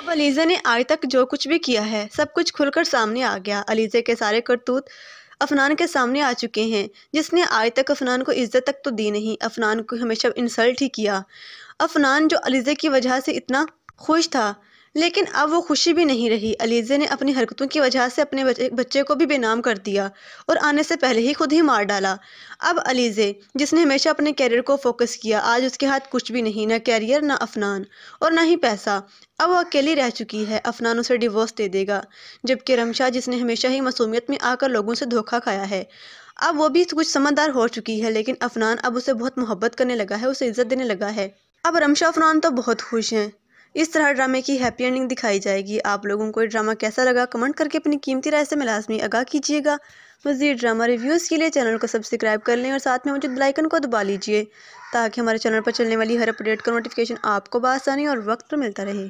अब अलीज़ा ने आज तक जो कुछ भी किया है सब कुछ खुलकर सामने आ गया अलीज़े के सारे करतूत अफनान के सामने आ चुके हैं जिसने आज तक अफनान को इज़्ज़त तक तो दी नहीं अफनान को हमेशा इंसल्ट ही किया अफनान जो अलीज़े की वजह से इतना खुश था लेकिन अब वो खुशी भी नहीं रही अलीजे ने अपनी हरकतों की वजह से अपने बच्चे को भी बेनाम कर दिया और आने से पहले ही खुद ही मार डाला अब अलीजे जिसने हमेशा अपने कैरियर को फोकस किया आज उसके हाथ कुछ भी नहीं ना कैरियर ना अफनान और ना ही पैसा अब वो अकेली रह चुकी है अफनान उसे डिवोर्स दे देगा जबकि रमशा जिसने हमेशा ही मसूमियत में आकर लोगों से धोखा खाया है अब वो भी कुछ समझदार हो चुकी है लेकिन अफनान अब उसे बहुत मोहब्बत करने लगा है उसे इज्जत देने लगा है अब रमशा अफनान तो बहुत खुश हैं इस तरह ड्रामे की हैप्पी एंडिंग दिखाई जाएगी आप लोगों को ड्रामा कैसा लगा कमेंट करके अपनी कीमती राय से मिलाजमी लाजमी कीजिएगा मजीद ड्रामा रिव्यूज़ के लिए चैनल को सब्सक्राइब कर लें और साथ में मुझे बेलाइकन को दबा लीजिए ताकि हमारे चैनल पर चलने वाली हर अपडेट का नोटिफिकेशन आपको बासानी और वक्त पर मिलता रहे